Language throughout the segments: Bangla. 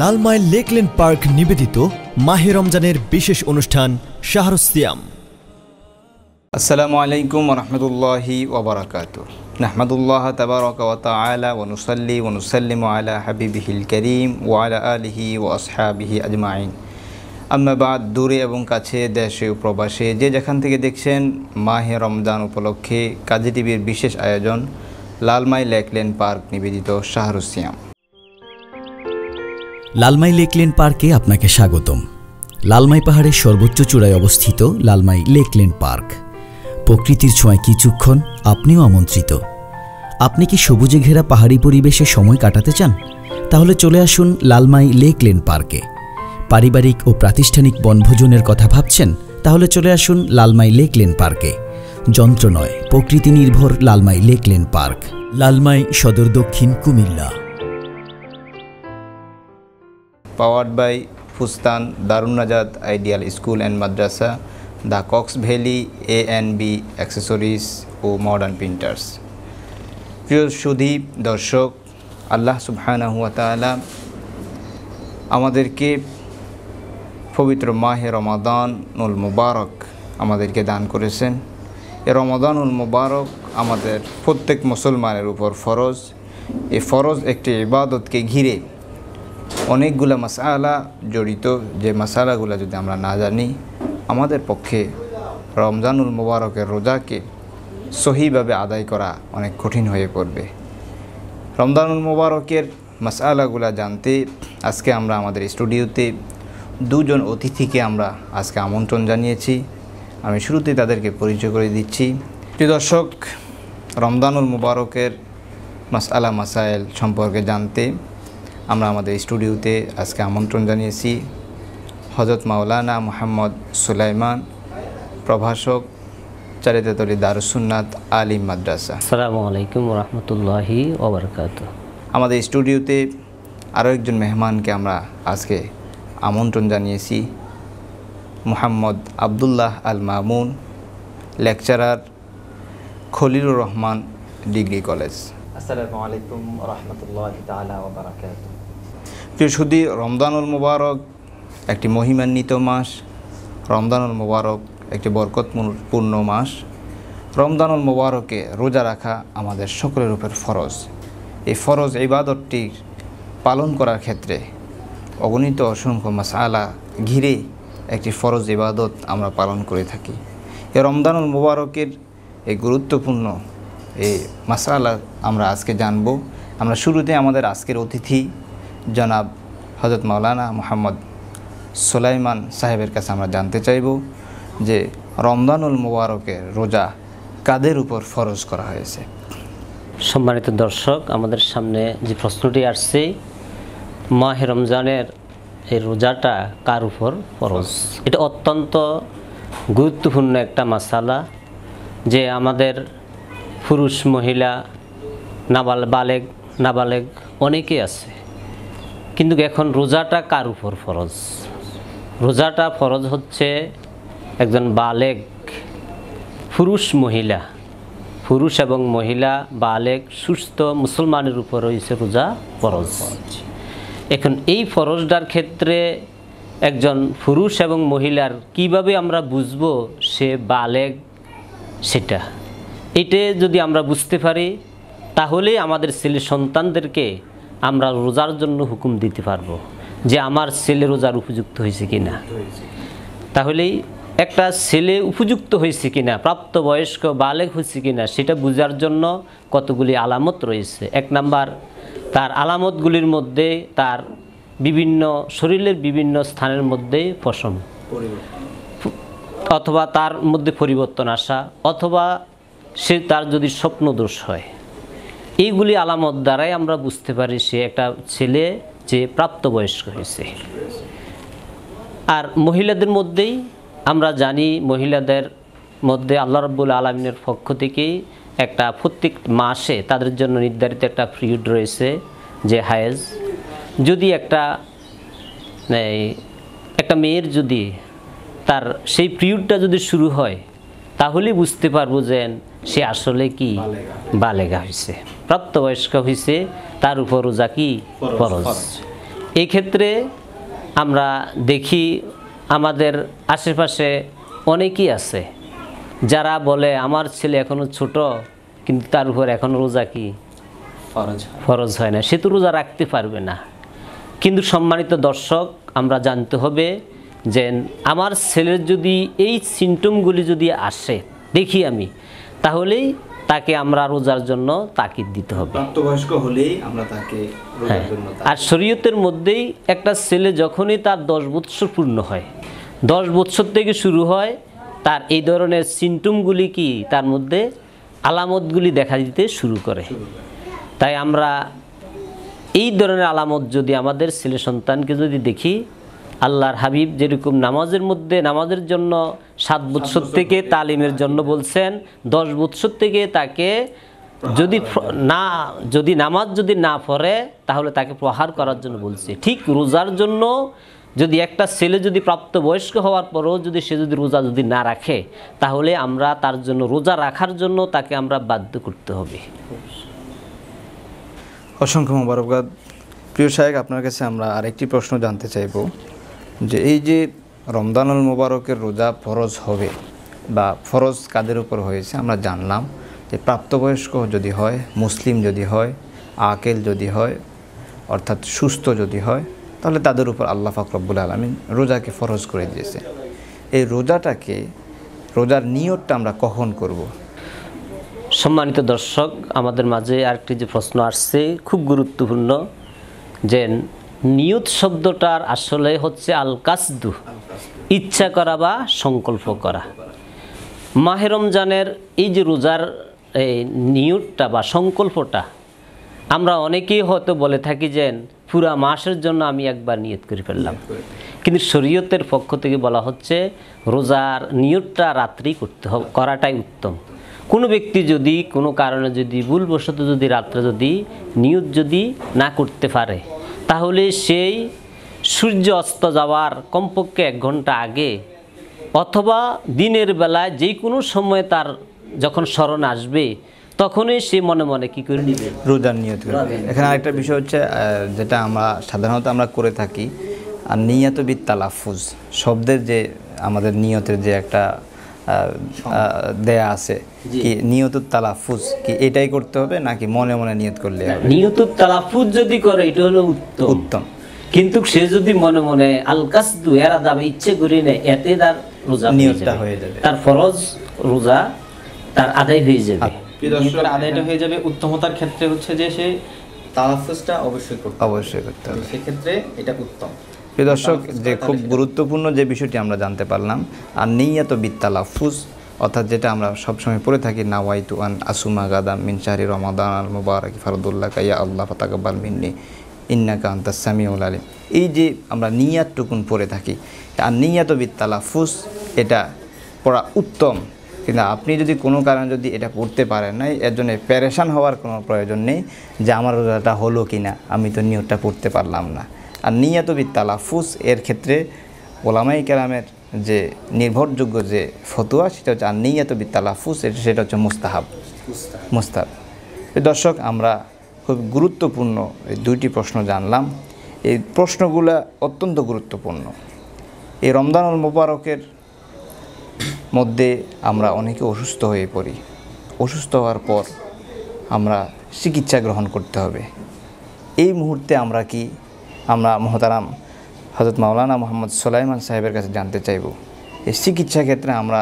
লালমাই লেকলেন পার্ক নিবেদিত মাহে রমজানের বিশেষ অনুষ্ঠান শাহরুসিয়াম আসসালামু আলাইকুম রহমতুল্লাহি ওবরাকাত নাহমাদুল্লাহ তবরকাত আলা ওনুসল্লি ওনুসল্লিম আলা হাবিবিহিল করিম ওয়ালা আলহি ও আসহাবিহি আজমাইন আমাবাদ দূরে এবং কাছে দেশে ও প্রবাসে যে যেখান থেকে দেখছেন মাহে রমজান উপলক্ষে কাজী টিভির বিশেষ আয়োজন লালমাই লেকলেন পার্ক নিবেদিত শাহরুসিয়াম লালমাই লেকলেন পার্কে আপনাকে স্বাগতম লালমাই পাহাড়ের সর্বোচ্চ চূড়ায় অবস্থিত লালমাই লেকলেন পার্ক প্রকৃতির ছোঁয়ায় কিছুক্ষণ আপনিও আমন্ত্রিত আপনি কি সবুজে ঘেরা পাহাড়ি পরিবেশে সময় কাটাতে চান তাহলে চলে আসুন লালমাই লেকলেন পার্কে পারিবারিক ও প্রাতিষ্ঠানিক বনভোজনের কথা ভাবছেন তাহলে চলে আসুন লালমাই লেকলেন পার্কে যন্ত্র নয় প্রকৃতি নির্ভর লালমাই লেকলেন পার্ক লালমাই সদর দক্ষিণ কুমিল্লা পাওয়ার্ড বাই ফুস্তান দারুন Najat আইডিয়াল স্কুল অ্যান্ড মাদ্রাসা দ্য Cox এ A বি B ও মডার্ন প্রিন্টার্স প্রিয় সুদীপ দর্শক আল্লাহ সুবহানাহুয়াতালা আমাদেরকে পবিত্র মাহে রমাদানুল মুবারক আমাদেরকে দান করেছেন এ রমাদানুল মুবারক আমাদের প্রত্যেক মুসলমানের উপর ফরজ এ ফরজ একটি ইবাদতকে ঘিরে অনেকগুলো মশালা জড়িত যে মশালাগুলো যদি আমরা না জানি আমাদের পক্ষে রমজানুল মোবারকের রোজাকে সহিভাবে আদায় করা অনেক কঠিন হয়ে পড়বে রমজানুল মোবারকের মশালাগুলো জানতে আজকে আমরা আমাদের স্টুডিওতে দুজন অতিথিকে আমরা আজকে আমন্ত্রণ জানিয়েছি আমি শুরুতে তাদেরকে পরিচয় করে দিচ্ছি প্রিয় দর্শক রমদানুল মুবারকের মাসালা মাসাইল সম্পর্কে জানতে আমরা আমাদের স্টুডিওতে আজকে আমন্ত্রণ জানিয়েছি হজরত মাওলানা মোহাম্মদ সুলাইমান প্রভাষক চারিদাতলী দারুসুন্নাত আলী মাদ্রাসা সালামু আলাইকুম রহমতুল্লাহি আমাদের স্টুডিওতে আরও একজন মেহমানকে আমরা আজকে আমন্ত্রণ জানিয়েছি Mohammad Abdullah Al Mamun lecturer Khalilur Rahman degree college আসসালামু আলাইকুম রহমতুল্লাহ তালা ওবরাকাতু প্রিয়সুদি রমদানুল মুবারক একটি মহিমান্বিত মাস রমদানুল মুবারক একটি বরকতপূর্ণ মাস রমদানুল মুবারকে রোজা রাখা আমাদের সকলের উপর ফরজ এই ফরজ ইবাদতটি পালন করার ক্ষেত্রে অগণিত অসংখ্য মাসালা ঘিরে একটি ফরজ ইবাদত আমরা পালন করে থাকি এ রমদানুল মুবারকের এই গুরুত্বপূর্ণ এই মাসালা আমরা আজকে জানব আমরা শুরুতে আমাদের আজকের অতিথি জনাব হজরত মাওলানা মোহাম্মদ সুলাইমান সাহেবের কাছে আমরা জানতে চাইব যে রমদানুল মুবারকের রোজা কাদের উপর ফরজ করা হয়েছে সম্মানিত দর্শক আমাদের সামনে যে প্রশ্নটি আসছে মাহে রমজানের এই রোজাটা কার উপর ফরজ এটা অত্যন্ত গুরুত্বপূর্ণ একটা মশালা যে আমাদের পুরুষ মহিলা নাবাল বালেগ নাবালেগ অনেকেই আছে কিন্তু এখন রোজাটা কার উপর ফরজ রোজাটা ফরজ হচ্ছে একজন বালেক পুরুষ মহিলা পুরুষ এবং মহিলা বালেক সুস্থ মুসলমানের উপর রয়েছে রোজা ফরজ এখন এই ফরজটার ক্ষেত্রে একজন পুরুষ এবং মহিলার কিভাবে আমরা বুঝবো সে বালেক সেটা এটা যদি আমরা বুঝতে পারি তাহলে আমাদের ছেলে সন্তানদেরকে আমরা রোজার জন্য হুকুম দিতে পারবো যে আমার ছেলে রোজার উপযুক্ত হয়েছে কি না তাহলেই একটা ছেলে উপযুক্ত হয়েছে কিনা প্রাপ্তবয়স্ক বালেক হয়েছে কিনা সেটা বোঝার জন্য কতগুলি আলামত রয়েছে এক নাম্বার তার আলামতগুলির মধ্যে তার বিভিন্ন শরীরের বিভিন্ন স্থানের মধ্যে পশম অথবা তার মধ্যে পরিবর্তন আসা অথবা সে তার যদি স্বপ্নদোষ হয় এইগুলি আলামত দ্বারাই আমরা বুঝতে পারি সে একটা ছেলে যে প্রাপ্তবয়স্ক হয়েছে আর মহিলাদের মধ্যেই আমরা জানি মহিলাদের মধ্যে আল্লাহ রব্বুল আলমিনের পক্ষ থেকেই একটা প্রত্যেক মাসে তাদের জন্য নির্ধারিত একটা পিরিয়ড রয়েছে যে হায়েজ যদি একটা একটা মেয়ের যদি তার সেই পিরিয়ডটা যদি শুরু হয় তাহলে বুঝতে পারবো যে সে আসলে কি বালেগা হয়েছে প্রাপ্তবয়স্ক হয়েছে তার উপর রোজা কি ফরজ এই ক্ষেত্রে আমরা দেখি আমাদের আশেপাশে অনেকেই আছে যারা বলে আমার ছেলে এখনও ছোট কিন্তু তার উপর এখন রোজা কি ফরজ হয় না সে তো রোজা রাখতে পারবে না কিন্তু সম্মানিত দর্শক আমরা জানতে হবে যে আমার ছেলের যদি এই সিমটমগুলি যদি আসে দেখি আমি তাহলেই তাকে আমরা রোজার জন্য তাকিদ দিতে হবে হ্যাঁ। আর শরীয়তের মধ্যেই একটা ছেলে যখনই তার দশ বৎসর পূর্ণ হয় দশ বৎসর থেকে শুরু হয় তার এই ধরনের সিমটমগুলি কি তার মধ্যে আলামতগুলি দেখা দিতে শুরু করে তাই আমরা এই ধরনের আলামত যদি আমাদের ছেলে সন্তানকে যদি দেখি আল্লাহর হাবিব যেরকম নামাজের মধ্যে নামাজের জন্য সাত বৎসর থেকে তালিমের জন্য বলছেন দশ বৎসর থেকে তাকে যদি না যদি নামাজ যদি না পড়ে তাহলে তাকে প্রহার করার জন্য বলছে ঠিক রোজার জন্য যদি একটা ছেলে যদি প্রাপ্তবয়স্ক হওয়ার পরও যদি সে যদি রোজা যদি না রাখে তাহলে আমরা তার জন্য রোজা রাখার জন্য তাকে আমরা বাধ্য করতে হবে অসংখ্য মোবারকবাদ প্রিয় সাহেব আপনার কাছে আমরা আরেকটি প্রশ্ন জানতে চাইব যে এই যে রমদানুল মোবারকের রোজা ফরজ হবে বা ফরজ কাদের উপর হয়েছে আমরা জানলাম যে প্রাপ্তবয়স্ক যদি হয় মুসলিম যদি হয় আকেল যদি হয় অর্থাৎ সুস্থ যদি হয় তাহলে তাদের উপর আল্লাহ ফাকরবুল আলমিন রোজাকে ফরজ করে দিয়েছে এই রোজাটাকে রোজার নিয়তটা আমরা কখন করব। সম্মানিত দর্শক আমাদের মাঝে আরেকটি যে প্রশ্ন আসছে খুব গুরুত্বপূর্ণ যে নিয়ত শব্দটার আসলে হচ্ছে আল কাসদু ইচ্ছা করা বা সংকল্প করা মাহেরমজানের এই যে রোজার এই নিয়তটা বা সংকল্পটা আমরা অনেকেই হয়তো বলে থাকি যে পুরা মাসের জন্য আমি একবার নিয়ত করে ফেললাম কিন্তু শরীয়তের পক্ষ থেকে বলা হচ্ছে রোজার নিয়তটা রাত্রি করতে হবে করাটাই উত্তম কোনো ব্যক্তি যদি কোনো কারণে যদি ভুলবশত যদি রাত্রে যদি নিয়ত যদি না করতে পারে তাহলে সেই সূর্য অস্ত যাওয়ার কমপক্ষে এক ঘন্টা আগে অথবা দিনের বেলায় যে কোনো সময় তার যখন স্মরণ আসবে তখনই সে মনে মনে কি করে নিবে রোজার নিয়ত করে এখানে আরেকটা বিষয় হচ্ছে যেটা আমরা সাধারণত আমরা করে থাকি আর নিয়ত বিদ তালাফুজ শব্দের যে আমাদের নিয়তের যে একটা দেয়া আছে কি নিয়তুত তালাফুজ কি এটাই করতে হবে নাকি মনে মনে নিয়ত করলে হবে নিয়তুত তালাফুজ যদি করে এটা হলো উত্তম উত্তম কিন্তু সে যদি মনে মনে আলকাস দু এরা দাবে ইচ্ছে করি না এতে তার রোজা নিয়তটা হয়ে যাবে তার ফরজ রোজা তার আদায় হয়ে যাবে আচ্ছা। আদায়টা হয়ে যাবে উত্তমতার ক্ষেত্রে হচ্ছে যে সে তালাফুজটা অবশ্যই করতে অবশ্যই করতে হবে সেক্ষেত্রে এটা উত্তম প্রিয় দর্শক যে খুব গুরুত্বপূর্ণ যে বিষয়টি আমরা জানতে পারলাম আর নেইয়াত বিত্তালাফুজ অর্থাৎ যেটা আমরা সবসময় পড়ে থাকি নাওয়াইতু আন আসুমা গাদাম মিন রমাদান আল মুবারক ফারদুল্লাহ কাইয়া আল্লাহ ফাতাকাব্বাল মিন্নি ইন্নাকা আন্তা সামিউল আলী এই যে আমরা নিয়াতটুকুন পড়ে থাকি আর নিয়াত ফুস এটা পড়া উত্তম কিন্তু আপনি যদি কোনো কারণে যদি এটা পড়তে পারেন নাই এর জন্য প্যারেশান হওয়ার কোনো প্রয়োজন নেই যে আমার রোজাটা হলো কি না আমি তো নিয়তটা পড়তে পারলাম না আর নিয়াতবি ফুস এর ক্ষেত্রে ওলামাই কেরামের যে নির্ভরযোগ্য যে ফতুয়া সেটা হচ্ছে আর নিয়াতবি তালাফুস সেটা হচ্ছে মুস্তাহাব মুস্তাহ দর্শক আমরা খুব গুরুত্বপূর্ণ এই দুইটি প্রশ্ন জানলাম এই প্রশ্নগুলো অত্যন্ত গুরুত্বপূর্ণ এই রমদানুল মোবারকের মধ্যে আমরা অনেকে অসুস্থ হয়ে পড়ি অসুস্থ হওয়ার পর আমরা চিকিৎসা গ্রহণ করতে হবে এই মুহূর্তে আমরা কি আমরা মহতারাম হজরত মাওলানা মোহাম্মদ সোলাইমান সাহেবের কাছে জানতে চাইব এই চিকিৎসা ক্ষেত্রে আমরা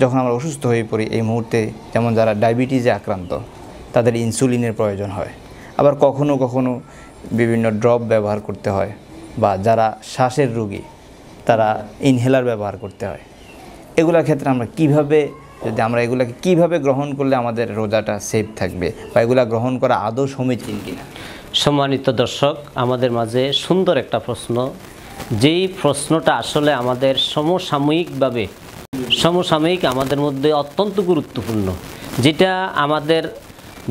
যখন আমরা অসুস্থ হয়ে পড়ি এই মুহূর্তে যেমন যারা ডায়াবেটিসে আক্রান্ত তাদের ইনসুলিনের প্রয়োজন হয় আবার কখনো কখনো বিভিন্ন ড্রপ ব্যবহার করতে হয় বা যারা শ্বাসের রুগী তারা ইনহেলার ব্যবহার করতে হয় এগুলোর ক্ষেত্রে আমরা কিভাবে যদি আমরা এগুলাকে কিভাবে গ্রহণ করলে আমাদের রোজাটা সেফ থাকবে বা এগুলা গ্রহণ করা আদৌ সমীচীন কিনা সম্মানিত দর্শক আমাদের মাঝে সুন্দর একটা প্রশ্ন যেই প্রশ্নটা আসলে আমাদের সমসাময়িকভাবে সমসাময়িক আমাদের মধ্যে অত্যন্ত গুরুত্বপূর্ণ যেটা আমাদের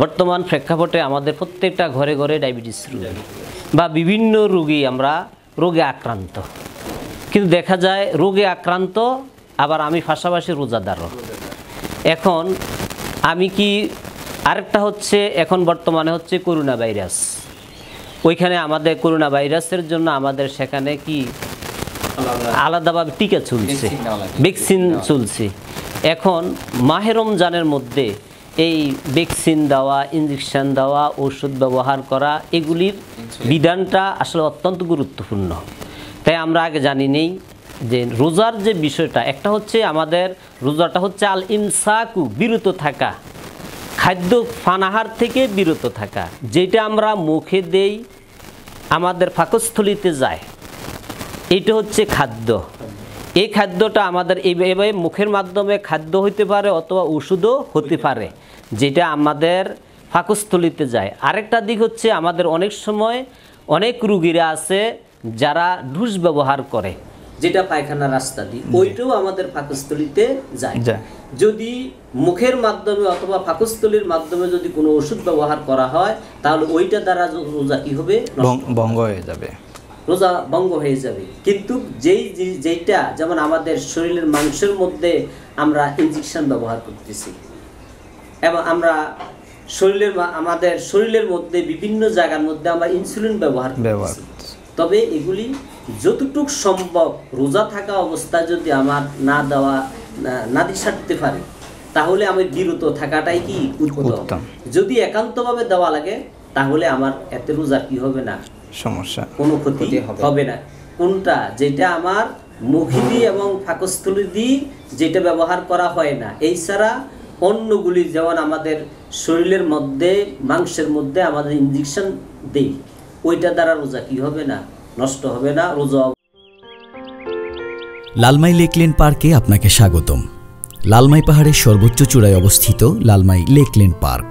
বর্তমান প্রেক্ষাপটে আমাদের প্রত্যেকটা ঘরে ঘরে ডায়াবেটিস রোগী বা বিভিন্ন রোগী আমরা রোগে আক্রান্ত কিন্তু দেখা যায় রোগে আক্রান্ত আবার আমি পাশাপাশি রোজাদারও এখন আমি কি আরেকটা হচ্ছে এখন বর্তমানে হচ্ছে করোনা ভাইরাস ওইখানে আমাদের করোনা ভাইরাসের জন্য আমাদের সেখানে কি আলাদাভাবে টিকা চলছে ভ্যাকসিন চলছে এখন মাহের রমজানের মধ্যে এই ভ্যাকসিন দেওয়া ইঞ্জেকশন দেওয়া ওষুধ ব্যবহার করা এগুলির বিধানটা আসলে অত্যন্ত গুরুত্বপূর্ণ তাই আমরা আগে জানি নেই যে রোজার যে বিষয়টা একটা হচ্ছে আমাদের রোজাটা হচ্ছে আল ইমসাকু বিরত থাকা খাদ্য ফানাহার থেকে বিরত থাকা যেটা আমরা মুখে দেই আমাদের ফাঁকস্থলিতে যায় এটা হচ্ছে খাদ্য এই খাদ্যটা আমাদের এভাবে মুখের মাধ্যমে খাদ্য হইতে পারে অথবা ওষুধও হতে পারে যেটা আমাদের ফাঁকস্থলিতে যায় আরেকটা দিক হচ্ছে আমাদের অনেক সময় অনেক রুগীরা আছে যারা ঢুস ব্যবহার করে যেটা পায়খানা রাস্তা দিই ওইটাও আমাদের ফাঁকস্থলিতে যায় যদি মুখের মাধ্যমে অথবা পাকস্থলীর মাধ্যমে যদি কোনো ওষুধ ব্যবহার করা হয় তাহলে ওইটা দ্বারা রোজা কী হবে ভঙ্গ হয়ে যাবে রোজা ভঙ্গ হয়ে যাবে কিন্তু যেই যেইটা যেমন আমাদের শরীরের মাংসের মধ্যে আমরা ইঞ্জেকশন ব্যবহার করতেছি এবং আমরা শরীরের আমাদের শরীরের মধ্যে বিভিন্ন জায়গার মধ্যে আমরা ইনসুলিন ব্যবহার ব্যবহার তবে এগুলি যতটুক সম্ভব রোজা থাকা অবস্থায় যদি আমার না দেওয়া নাদি সারতে পারে তাহলে আমি বিরত থাকাটাই কি উত্তম যদি একান্তভাবে দেওয়া লাগে তাহলে আমার এত রোজা কি হবে না সমস্যা কোনো ক্ষতি হবে না কোনটা যেটা আমার মুখিদি এবং ফাঁকস্থলি দিয়ে যেটা ব্যবহার করা হয় না এই ছাড়া অন্যগুলি যেমন আমাদের শরীরের মধ্যে মাংসের মধ্যে আমাদের ইঞ্জেকশন দেই ওইটা দ্বারা রোজা কি হবে না নষ্ট হবে না রোজা লালমাই লেকলেন পার্কে আপনাকে স্বাগতম লালমাই পাহাড়ের সর্বোচ্চ চূড়ায় অবস্থিত লালমাই লেকলেন পার্ক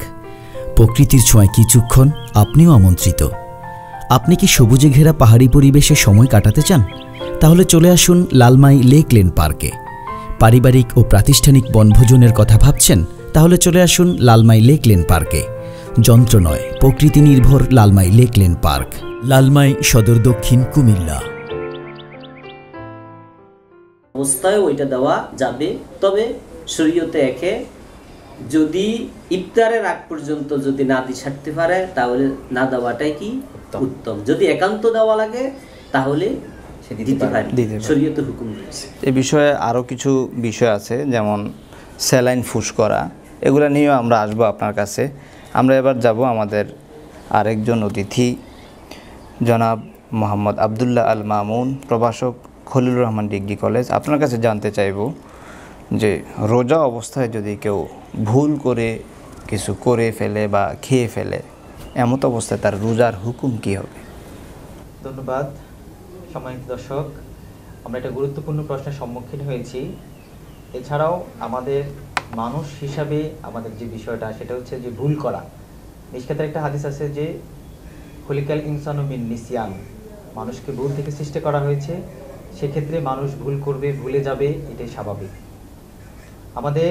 প্রকৃতির ছোঁয়ায় কিছুক্ষণ আপনিও আমন্ত্রিত আপনি কি সবুজে ঘেরা পাহাড়ি পরিবেশে সময় কাটাতে চান তাহলে চলে আসুন লালমাই লেকলেন পার্কে পারিবারিক ও প্রাতিষ্ঠানিক বনভোজনের কথা ভাবছেন তাহলে চলে আসুন লালমাই লেকলেন পার্কে যন্ত্র নয় প্রকৃতি নির্ভর লালমাই লেকলেন পার্ক লালমাই সদর দক্ষিণ কুমিল্লা অবস্থায় ওইটা দেওয়া যাবে তবে শরীয়তে একে যদি ইফতারের আগ পর্যন্ত যদি না ছাড়তে পারে তাহলে না দেওয়াটাই কি উত্তম যদি একান্ত দেওয়া লাগে তাহলে এ বিষয়ে আরও কিছু বিষয় আছে যেমন স্যালাইন ফুস করা এগুলো নিয়েও আমরা আসবো আপনার কাছে আমরা এবার যাব আমাদের আরেকজন অতিথি জনাব মোহাম্মদ আবদুল্লাহ আল মামুন প্রভাষক খলিলুর রহমান ডিগ্রি কলেজ আপনার কাছে জানতে চাইব যে রোজা অবস্থায় যদি কেউ ভুল করে কিছু করে ফেলে বা খেয়ে ফেলে এমত অবস্থায় তার রোজার হুকুম কি হবে ধন্যবাদ সম্মানিত দর্শক আমরা একটা গুরুত্বপূর্ণ প্রশ্নের সম্মুখীন হয়েছি এছাড়াও আমাদের মানুষ হিসাবে আমাদের যে বিষয়টা সেটা হচ্ছে যে ভুল করা নিষ্কাতের একটা হাদিস আছে যে খলিকাল ইনসানুমিন নিসিয়ান মানুষকে ভুল থেকে সৃষ্টি করা হয়েছে সেক্ষেত্রে মানুষ ভুল করবে ভুলে যাবে এটাই স্বাভাবিক আমাদের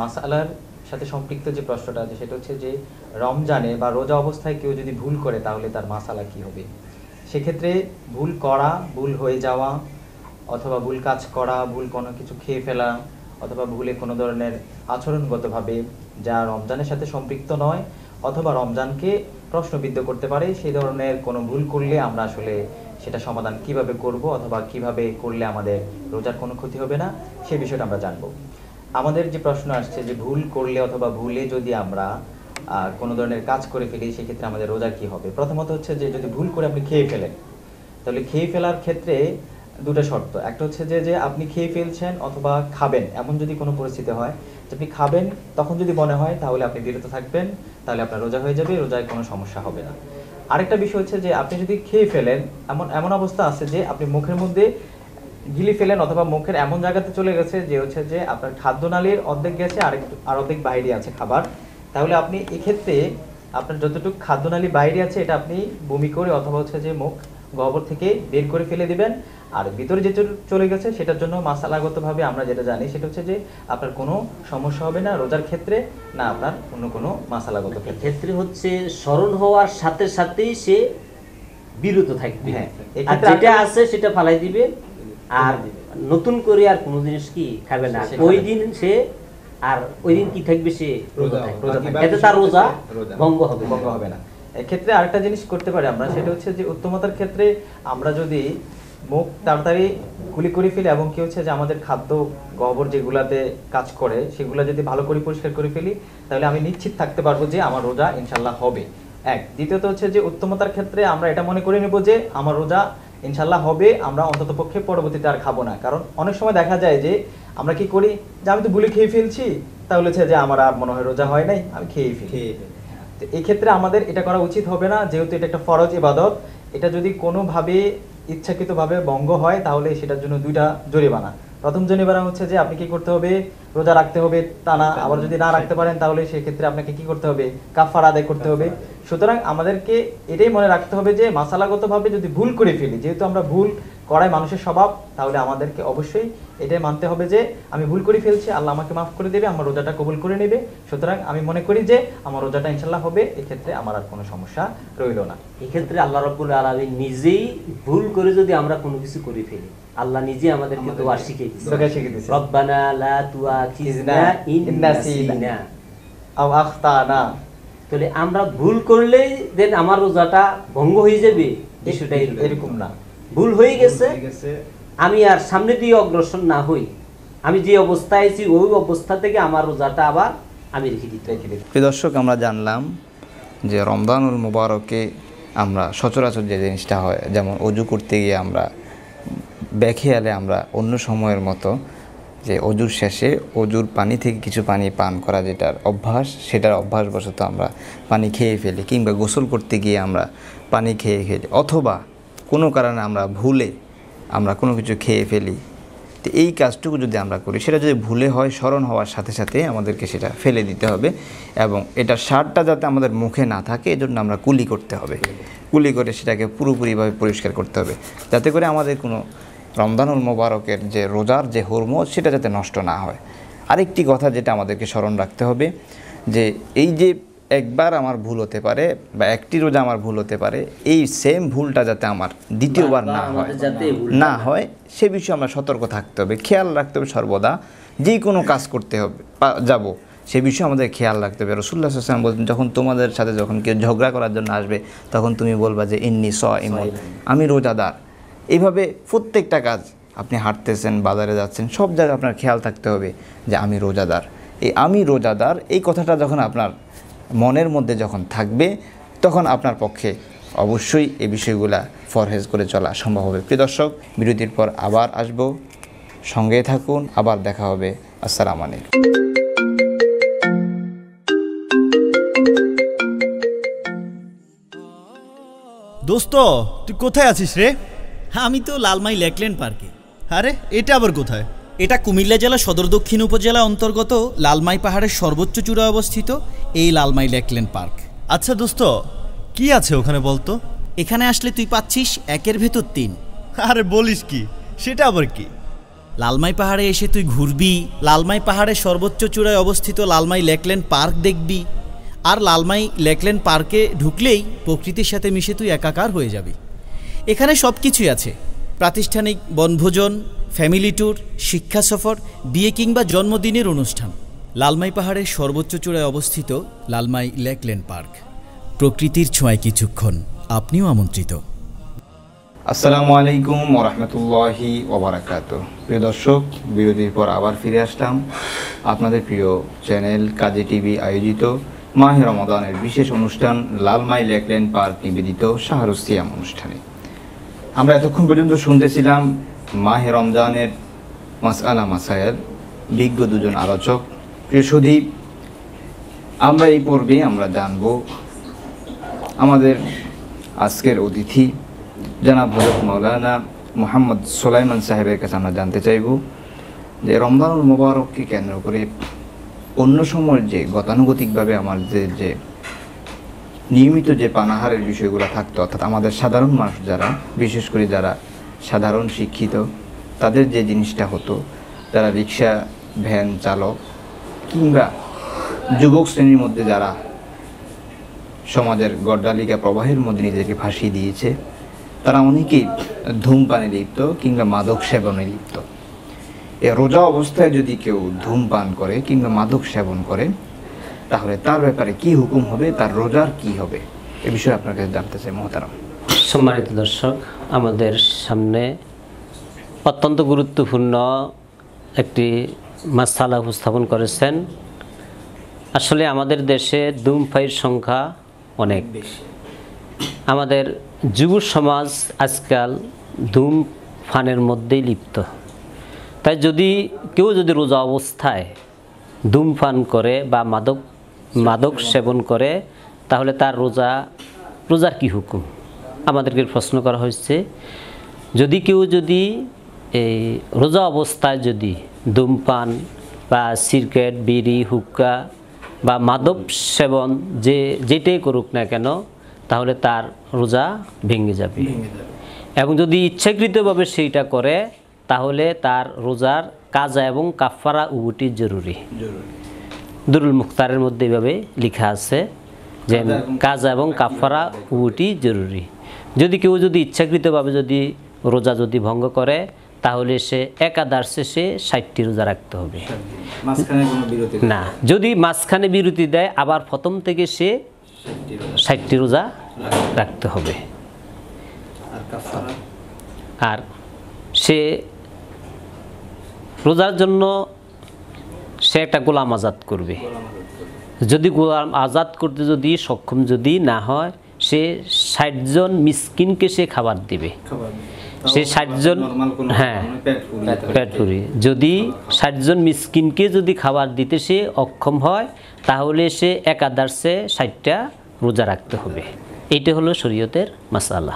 মাসালার সাথে সম্পৃক্ত যে প্রশ্নটা আছে সেটা হচ্ছে যে রমজানে বা রোজা অবস্থায় কেউ যদি ভুল করে তাহলে তার মাসালা কি হবে সেক্ষেত্রে ভুল করা ভুল হয়ে যাওয়া অথবা ভুল কাজ করা ভুল কোনো কিছু খেয়ে ফেলা অথবা ভুলে কোনো ধরনের আচরণগতভাবে যা রমজানের সাথে সম্পৃক্ত নয় অথবা রমজানকে প্রশ্নবিদ্ধ করতে পারে সেই ধরনের কোনো ভুল করলে আমরা আসলে সেটা সমাধান কিভাবে করব অথবা কিভাবে করলে আমাদের রোজার কোনো ক্ষতি হবে না সে বিষয়টা আমরা জানব আমাদের যে প্রশ্ন আসছে যে ভুল করলে অথবা ভুলে যদি আমরা কোনো ধরনের কাজ করে ফেলি সেক্ষেত্রে আমাদের রোজার কি হবে প্রথমত হচ্ছে যে যদি ভুল করে আপনি খেয়ে ফেলেন তাহলে খেয়ে ফেলার ক্ষেত্রে দুটো শর্ত একটা হচ্ছে যে যে আপনি খেয়ে ফেলছেন অথবা খাবেন এমন যদি কোনো পরিস্থিতি হয় যে আপনি খাবেন তখন যদি মনে হয় তাহলে আপনি বিরত থাকবেন তাহলে আপনার রোজা হয়ে যাবে রোজায় কোনো সমস্যা হবে না আরেকটা বিষয় হচ্ছে যে আপনি যদি খেয়ে ফেলেন এমন এমন অবস্থা আছে যে আপনি মুখের মধ্যে গিলি ফেলেন অথবা মুখের এমন জায়গাতে চলে গেছে যে হচ্ছে যে আপনার খাদ্যনালীর অর্ধেক গেছে আর আর অর্ধেক বাইরে আছে খাবার তাহলে আপনি এক্ষেত্রে আপনার যতটুকু খাদ্যনালী বাইরে আছে এটা আপনি বমি করে অথবা হচ্ছে যে মুখ গোবর থেকে বের করে ফেলে দিবেন আর ভিতরে যে চলে গেছে সেটার জন্য মাসালাগতভাবে আমরা যেটা জানি সেটা হচ্ছে যে আপনার কোনো সমস্যা হবে না রোজার ক্ষেত্রে না আপনার অন্য কোনো মাসালাগত ক্ষেত্রে হচ্ছে স্মরণ হওয়ার সাথে সাথেই সে বিরত থাকবে হ্যাঁ যেটা আছে সেটা ফালাই দিবে আর নতুন করে আর কোনো জিনিস কি খাবে না ওই দিন সে আর ওই দিন কি থাকবে সে রোজা এতে তার রোজা ভঙ্গ হবে ভঙ্গ হবে না এক্ষেত্রে আরেকটা জিনিস করতে পারি আমরা সেটা হচ্ছে যে উত্তমতার ক্ষেত্রে আমরা যদি মুখ তাড়াতাড়ি গুলি করে ফেলি এবং কি হচ্ছে যে আমাদের খাদ্য গোবর যেগুলাতে কাজ করে সেগুলো যদি ভালো করে পরিষ্কার করে ফেলি তাহলে আমি নিশ্চিত থাকতে পারবো যে আমার রোজা ইনশাল্লাহ হবে এক দ্বিতীয়ত হচ্ছে যে উত্তমতার ক্ষেত্রে আমরা এটা মনে করে নেব যে আমার রোজা ইনশাল্লাহ হবে আমরা অন্তত পক্ষে পরবর্তীতে আর খাবো না কারণ অনেক সময় দেখা যায় যে আমরা কি করি যে আমি তো গুলি খেয়ে ফেলছি তাহলে হচ্ছে যে আমার আর মনে হয় রোজা হয় নাই আমি খেয়ে ফেলি তো এক্ষেত্রে আমাদের এটা করা উচিত হবে না যেহেতু এটা একটা ফরজ ইবাদত এটা যদি কোনোভাবে ইচ্ছাকৃতভাবে ভঙ্গ হয় তাহলে সেটার জন্য দুইটা জরিমানা প্রথম জরিমানা হচ্ছে যে আপনি কি করতে হবে রোজা রাখতে হবে তা না আবার যদি না রাখতে পারেন তাহলে সেক্ষেত্রে আপনাকে কি করতে হবে কাফার আদায় করতে হবে সুতরাং আমাদেরকে এটাই মনে রাখতে হবে যে মাসালাগতভাবে যদি ভুল করে ফেলি যেহেতু আমরা ভুল করাই মানুষের স্বভাব তাহলে আমাদেরকে অবশ্যই এটাই মানতে হবে যে আমি ভুল করে ফেলছি আল্লাহ আমাকে মাফ করে দেবে আমার রোজাটা কবুল করে নেবে সুতরাং আমি মনে করি যে আমার রোজাটা ইনশাল্লাহ হবে এক্ষেত্রে আমার আর কোনো সমস্যা রইল না এক্ষেত্রে আল্লাহ রব্বুল আলমী নিজেই ভুল করে যদি আমরা কোনো কিছু করে ফেলি আল্লাহ নিজে আমাদেরকে দোয়া শিখিয়ে আমরা ভুল করলেই দেন আমার রোজাটা ভঙ্গ হয়ে যাবে এরকম না ভুল হয়ে গেছে আমি আর সামনে দিয়ে অগ্রসর না হই আমি যে অবস্থায় আছি ওই অবস্থা থেকে আমার রোজাটা আবার আমি রেখে দিতে প্রিয় দর্শক আমরা জানলাম যে রমদানুল মুবারকে আমরা সচরাচর যে জিনিসটা হয় যেমন অজু করতে গিয়ে আমরা ব্যাখেয়ালে আমরা অন্য সময়ের মতো যে অজুর শেষে অজুর পানি থেকে কিছু পানি পান করা যেটার অভ্যাস সেটার অভ্যাসবশত আমরা পানি খেয়ে ফেলি কিংবা গোসল করতে গিয়ে আমরা পানি খেয়ে ফেলি অথবা কোনো কারণে আমরা ভুলে আমরা কোনো কিছু খেয়ে ফেলি তো এই কাজটুকু যদি আমরা করি সেটা যদি ভুলে হয় স্মরণ হওয়ার সাথে সাথে আমাদেরকে সেটা ফেলে দিতে হবে এবং এটা সারটা যাতে আমাদের মুখে না থাকে এজন্য আমরা কুলি করতে হবে কুলি করে সেটাকে পুরোপুরিভাবে পরিষ্কার করতে হবে যাতে করে আমাদের কোনো রমদানুল মোবারকের যে রোজার যে হর্ম সেটা যাতে নষ্ট না হয় আরেকটি কথা যেটা আমাদেরকে স্মরণ রাখতে হবে যে এই যে একবার আমার ভুল হতে পারে বা একটি রোজা আমার ভুল হতে পারে এই সেম ভুলটা যাতে আমার দ্বিতীয়বার না হয় না হয় সে বিষয়ে আমরা সতর্ক থাকতে হবে খেয়াল রাখতে হবে সর্বদা যে কোনো কাজ করতে হবে যাব সে বিষয়ে আমাদের খেয়াল রাখতে হবে রসুল্লাহ সাল্লাম বলতেন যখন তোমাদের সাথে যখন কেউ ঝগড়া করার জন্য আসবে তখন তুমি বলবা যে ইন্নি স ইমল আমি রোজাদার এইভাবে প্রত্যেকটা কাজ আপনি হাঁটতেছেন বাজারে যাচ্ছেন সব জায়গায় আপনার খেয়াল থাকতে হবে যে আমি রোজাদার এই আমি রোজাদার এই কথাটা যখন আপনার মনের মধ্যে যখন থাকবে তখন আপনার পক্ষে অবশ্যই এই বিষয়গুলা ফরহেজ করে চলা সম্ভব হবে প্রিয় দর্শক বিরতির পর আবার আসব সঙ্গে থাকুন আবার দেখা হবে আসসালামু আলাইকুম দোস্ত তুই কোথায় আছিস রে আমি তো লালমাই লেকল্যান্ড পার্কে আরে এটা আবার কোথায় এটা কুমিল্লা জেলা সদর দক্ষিণ উপজেলা অন্তর্গত লালমাই পাহাড়ের সর্বোচ্চ চূড়ায় অবস্থিত এই লালমাই ল্যাকলেন পার্ক আচ্ছা দোস্ত কি আছে ওখানে বলতো এখানে আসলে তুই পাচ্ছিস একের ভেতর তিন আরে বলিস কি সেটা আবার কি লালমাই পাহাড়ে এসে তুই ঘুরবি লালমাই পাহাড়ের সর্বোচ্চ চূড়ায় অবস্থিত লালমাই ল্যাকলেন পার্ক দেখবি আর লালমাই ল্যাকলেন পার্কে ঢুকলেই প্রকৃতির সাথে মিশে তুই একাকার হয়ে যাবি এখানে সব কিছুই আছে প্রাতিষ্ঠানিক বনভোজন ফ্যামিলি ট্যুর শিক্ষা সফর বিয়ে কিংবা জন্মদিনের অনুষ্ঠান লালমাই পাহাড়ের সর্বোচ্চ চূড়ায় অবস্থিত লালমাই লেকলেন পার্ক প্রকৃতির ছোঁয়ায় কিছুক্ষণ আপনিও আমন্ত্রিত আসসালামু আলাইকুম ওরহমতুল্লাহি ওবরাকাত প্রিয় দর্শক বিরতির পর আবার ফিরে আসলাম আপনাদের প্রিয় চ্যানেল কাজী টিভি আয়োজিত মাহে রমদানের বিশেষ অনুষ্ঠান লালমাই লেকলেন পার্ক নিবেদিত শাহরুস্তিয়াম অনুষ্ঠানে আমরা এতক্ষণ পর্যন্ত শুনতেছিলাম মাহে রমজানের মাসআলা মাসায়ের বিজ্ঞ দুজন আলোচক প্রিয়সুদী আমরা এই পর্বে আমরা জানব আমাদের আজকের অতিথি জনাব হজরত মৌলানা মোহাম্মদ সোলাইমান সাহেবের কাছে আমরা জানতে চাইব যে রমজানুল মোবারককে কেন্দ্র করে অন্য সময়ের যে গতানুগতিকভাবে আমাদের যে নিয়মিত যে পানাহারের বিষয়গুলো থাকতো অর্থাৎ আমাদের সাধারণ মানুষ যারা বিশেষ করে যারা সাধারণ শিক্ষিত তাদের যে জিনিসটা হতো তারা রিক্সা ভ্যান চালক কিংবা যুবক শ্রেণীর মধ্যে যারা সমাজের গড্ডালিকা প্রবাহের মধ্যে নিজেকে ফাঁসিয়ে দিয়েছে তারা অনেকেই ধূমপানে লিপ্ত কিংবা মাদক সেবনে লিপ্ত এ রোজা অবস্থায় যদি কেউ ধূমপান করে কিংবা মাদক সেবন করে তাহলে তার ব্যাপারে কি হুকুম হবে তার রোজার কি হবে এ বিষয়ে আপনার কাছে জানতে চাই মহতারাম সম্মানিত দর্শক আমাদের সামনে অত্যন্ত গুরুত্বপূর্ণ একটি মাসালা উপস্থাপন করেছেন আসলে আমাদের দেশে দুমফাইয়ের সংখ্যা অনেক আমাদের যুব সমাজ আজকাল ধূম ফানের মধ্যেই লিপ্ত তাই যদি কেউ যদি রোজা অবস্থায় ধূমপান করে বা মাদক মাদক সেবন করে তাহলে তার রোজা রোজার কি হুকুম আমাদেরকে প্রশ্ন করা হয়েছে যদি কেউ যদি এই রোজা অবস্থায় যদি ধূমপান বা সিগারেট বিড়ি হুক্কা বা মাদব সেবন যে যেটাই করুক না কেন তাহলে তার রোজা ভেঙে যাবে এবং যদি ইচ্ছাকৃতভাবে সেইটা করে তাহলে তার রোজার কাজা এবং কাফারা উবুটি জরুরি দুরুল মুখতারের মধ্যে এভাবে লেখা আছে যে কাজা এবং কাফারা উবুটি জরুরি যদি কেউ যদি ইচ্ছাকৃতভাবে যদি রোজা যদি ভঙ্গ করে তাহলে সে একাদার্শে সে ষাটটি রোজা রাখতে হবে না যদি মাঝখানে বিরতি দেয় আবার প্রথম থেকে সে ষাটটি রোজা রাখতে হবে আর সে রোজার জন্য সে একটা গোলাম আজাদ করবে যদি গোলাম আজাদ করতে যদি সক্ষম যদি না হয় সে ষাটজন মিসকিনকে সে খাবার দিবে সে ষাটজন হ্যাঁ মানে প্যাটপুরি যদি ষাটজন মিসকিনকে যদি খাবার দিতে সে অক্ষম হয় তাহলে সে একাদার্শে ষাটটা রোজা রাখতে হবে এইটা হলো শরীয়তের মাসালা